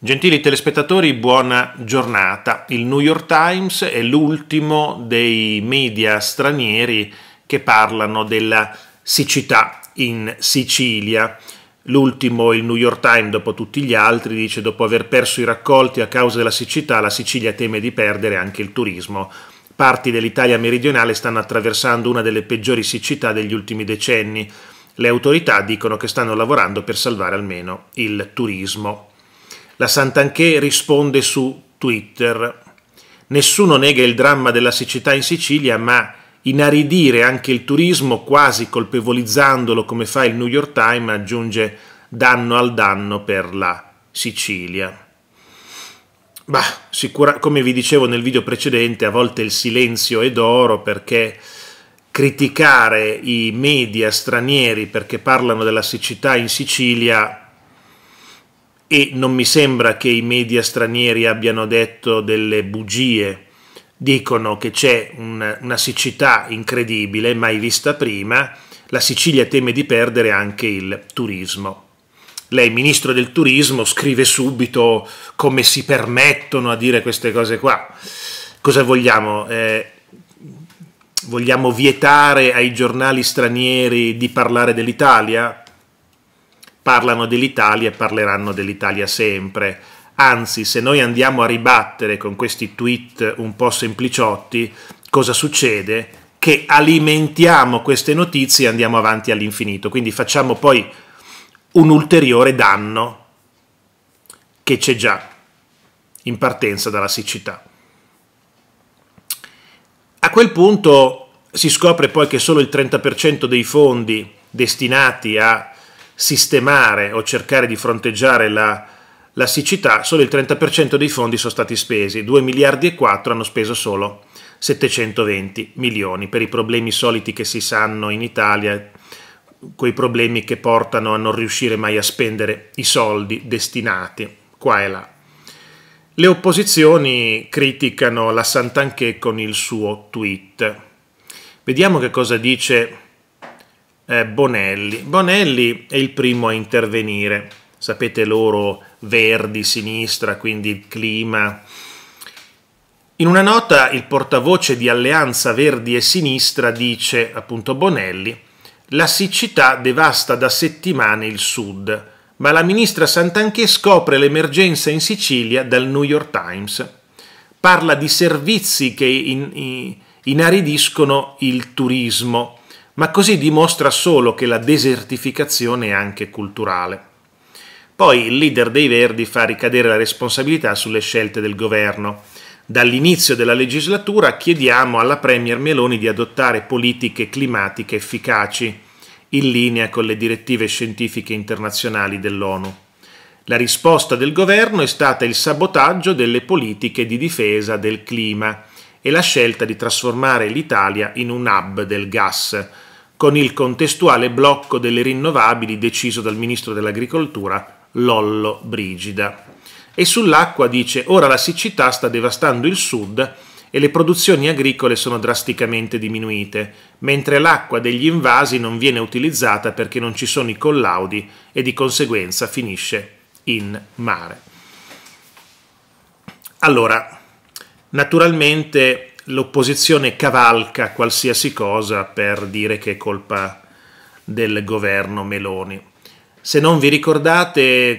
Gentili telespettatori, buona giornata. Il New York Times è l'ultimo dei media stranieri che parlano della siccità in Sicilia. L'ultimo, il New York Times, dopo tutti gli altri, dice dopo aver perso i raccolti a causa della siccità, la Sicilia teme di perdere anche il turismo. Parti dell'Italia meridionale stanno attraversando una delle peggiori siccità degli ultimi decenni. Le autorità dicono che stanno lavorando per salvare almeno il turismo. La Santanché risponde su Twitter. Nessuno nega il dramma della siccità in Sicilia, ma inaridire anche il turismo, quasi colpevolizzandolo come fa il New York Times, aggiunge danno al danno per la Sicilia. Bah, sicura, come vi dicevo nel video precedente, a volte il silenzio è d'oro perché criticare i media stranieri perché parlano della siccità in Sicilia e non mi sembra che i media stranieri abbiano detto delle bugie. Dicono che c'è un, una siccità incredibile, mai vista prima. La Sicilia teme di perdere anche il turismo. Lei, ministro del turismo, scrive subito come si permettono a dire queste cose qua. Cosa vogliamo? Eh, vogliamo vietare ai giornali stranieri di parlare dell'Italia? parlano dell'Italia e parleranno dell'Italia sempre. Anzi, se noi andiamo a ribattere con questi tweet un po' sempliciotti, cosa succede? Che alimentiamo queste notizie e andiamo avanti all'infinito, quindi facciamo poi un ulteriore danno che c'è già in partenza dalla siccità. A quel punto si scopre poi che solo il 30% dei fondi destinati a sistemare o cercare di fronteggiare la, la siccità, solo il 30% dei fondi sono stati spesi, 2 miliardi e 4 hanno speso solo 720 milioni per i problemi soliti che si sanno in Italia, quei problemi che portano a non riuscire mai a spendere i soldi destinati qua e là. Le opposizioni criticano la Santanchè con il suo tweet. Vediamo che cosa dice eh, Bonelli. Bonelli è il primo a intervenire, sapete loro, verdi, sinistra, quindi il clima. In una nota il portavoce di Alleanza Verdi e Sinistra dice, appunto Bonelli, la siccità devasta da settimane il sud, ma la ministra Santanchè scopre l'emergenza in Sicilia dal New York Times. Parla di servizi che in, in, inaridiscono il turismo ma così dimostra solo che la desertificazione è anche culturale. Poi il leader dei Verdi fa ricadere la responsabilità sulle scelte del governo. Dall'inizio della legislatura chiediamo alla Premier Meloni di adottare politiche climatiche efficaci, in linea con le direttive scientifiche internazionali dell'ONU. La risposta del governo è stata il sabotaggio delle politiche di difesa del clima e la scelta di trasformare l'Italia in un hub del gas, con il contestuale blocco delle rinnovabili deciso dal ministro dell'agricoltura Lollo Brigida. E sull'acqua dice ora la siccità sta devastando il sud e le produzioni agricole sono drasticamente diminuite, mentre l'acqua degli invasi non viene utilizzata perché non ci sono i collaudi e di conseguenza finisce in mare. Allora, naturalmente l'opposizione cavalca qualsiasi cosa per dire che è colpa del governo Meloni. Se non vi ricordate,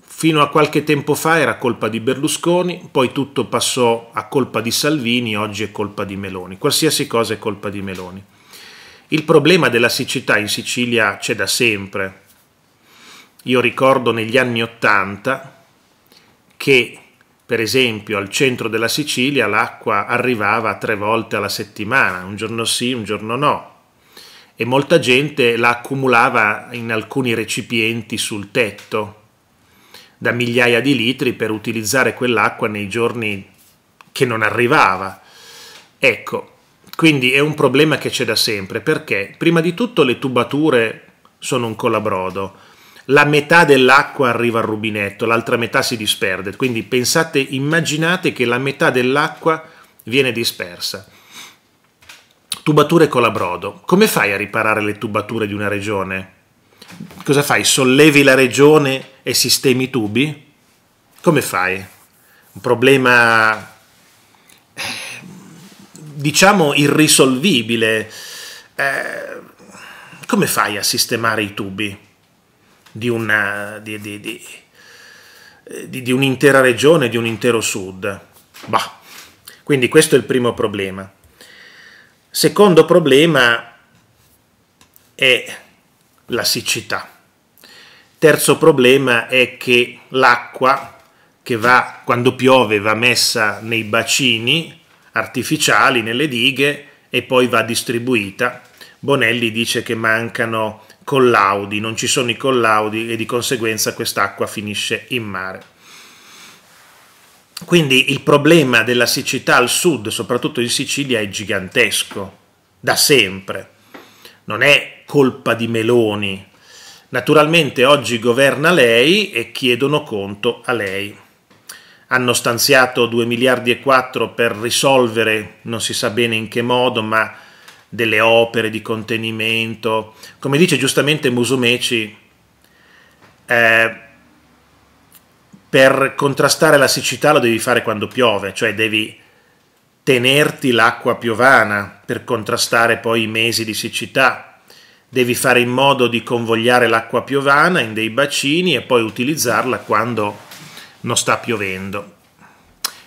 fino a qualche tempo fa era colpa di Berlusconi, poi tutto passò a colpa di Salvini, oggi è colpa di Meloni. Qualsiasi cosa è colpa di Meloni. Il problema della siccità in Sicilia c'è da sempre. Io ricordo negli anni Ottanta che per esempio, al centro della Sicilia l'acqua arrivava tre volte alla settimana, un giorno sì, un giorno no, e molta gente la accumulava in alcuni recipienti sul tetto, da migliaia di litri per utilizzare quell'acqua nei giorni che non arrivava. Ecco, quindi è un problema che c'è da sempre, perché prima di tutto le tubature sono un colabrodo, la metà dell'acqua arriva al rubinetto, l'altra metà si disperde. Quindi pensate, immaginate che la metà dell'acqua viene dispersa. Tubature colabrodo. Come fai a riparare le tubature di una regione? Cosa fai? Sollevi la regione e sistemi i tubi? Come fai? Un problema eh, diciamo irrisolvibile. Eh, come fai a sistemare i tubi? di, una, di, di, di un'intera regione, di un intero sud. Bah. Quindi questo è il primo problema. Secondo problema è la siccità. Terzo problema è che l'acqua che va quando piove va messa nei bacini artificiali, nelle dighe e poi va distribuita. Bonelli dice che mancano collaudi, non ci sono i collaudi e di conseguenza quest'acqua finisce in mare. Quindi il problema della siccità al sud, soprattutto in Sicilia, è gigantesco, da sempre. Non è colpa di Meloni. Naturalmente oggi governa lei e chiedono conto a lei hanno stanziato 2 miliardi e 4 per risolvere, non si sa bene in che modo, ma delle opere di contenimento. Come dice giustamente Musumeci, eh, per contrastare la siccità lo devi fare quando piove, cioè devi tenerti l'acqua piovana per contrastare poi i mesi di siccità. Devi fare in modo di convogliare l'acqua piovana in dei bacini e poi utilizzarla quando non sta piovendo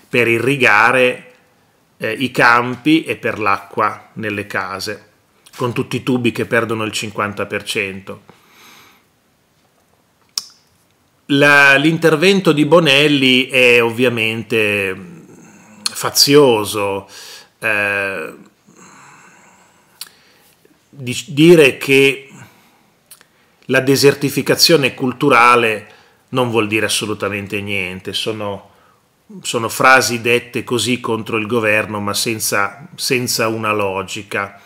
per irrigare eh, i campi e per l'acqua nelle case, con tutti i tubi che perdono il 50%. La, l'intervento di Bonelli è ovviamente fazioso. Eh, di, dire che la desertificazione culturale non vuol dire assolutamente niente, sono sono frasi dette così contro il governo ma senza, senza una logica.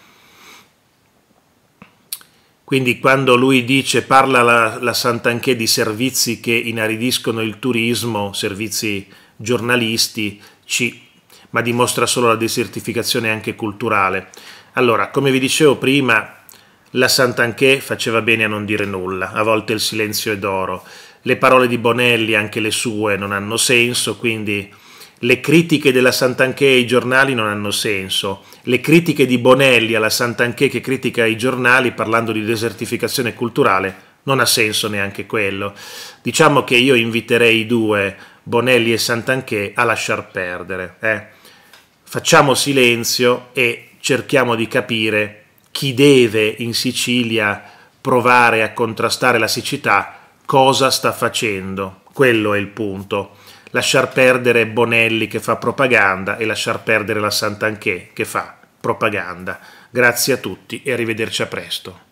Quindi quando lui dice, parla la, la Sant'Anché di servizi che inaridiscono il turismo, servizi giornalisti, ma dimostra solo la desertificazione anche culturale. Allora, come vi dicevo prima, la Sant'Anché faceva bene a non dire nulla, a volte il silenzio è d'oro le parole di Bonelli, anche le sue, non hanno senso, quindi le critiche della Santanché ai giornali non hanno senso, le critiche di Bonelli alla Santanché che critica i giornali parlando di desertificazione culturale non ha senso neanche quello. Diciamo che io inviterei i due, Bonelli e Santanché, a lasciar perdere. Eh? Facciamo silenzio e cerchiamo di capire chi deve in Sicilia provare a contrastare la siccità cosa sta facendo. Quello è il punto. Lasciar perdere Bonelli che fa propaganda e lasciar perdere la Santanchè che fa propaganda. Grazie a tutti e arrivederci a presto.